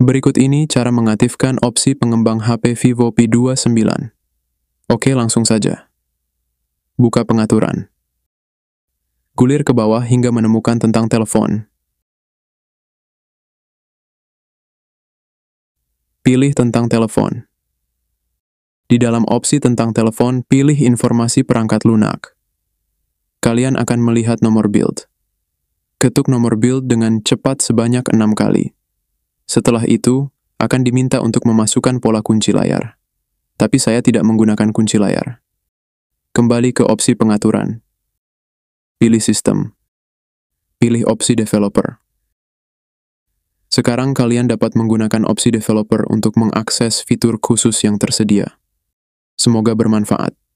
Berikut ini cara mengaktifkan opsi pengembang HP Vivo P29. Oke, langsung saja. Buka pengaturan. Gulir ke bawah hingga menemukan tentang telepon. Pilih tentang telepon. Di dalam opsi tentang telepon, pilih informasi perangkat lunak. Kalian akan melihat nomor build. Ketuk nomor build dengan cepat sebanyak enam kali. Setelah itu, akan diminta untuk memasukkan pola kunci layar. Tapi saya tidak menggunakan kunci layar. Kembali ke opsi pengaturan. Pilih sistem. Pilih opsi developer. Sekarang kalian dapat menggunakan opsi developer untuk mengakses fitur khusus yang tersedia. Semoga bermanfaat.